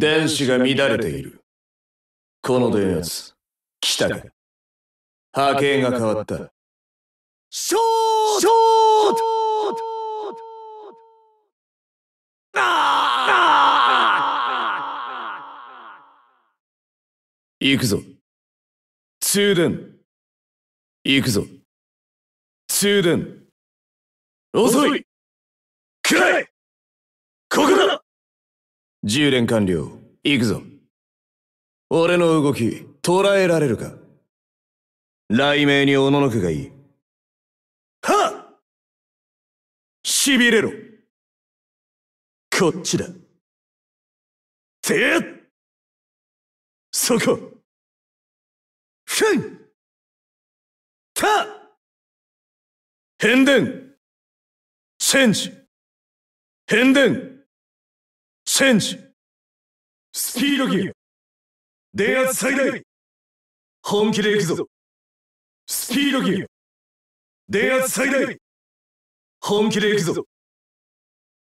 電子が乱れている。この電圧、来たか。波形が変わった。ショートショート行くぞ。通電。行くぞ。通電。遅い暗いここだ10連完了行くぞ俺の動き捉えられるか雷鳴におののくがいいはっしびれろこっちだてっそこふんた変電チェンジ変電チェンジスピードギア電圧最大本気で行くぞスピードギア電圧最大本気で行くぞ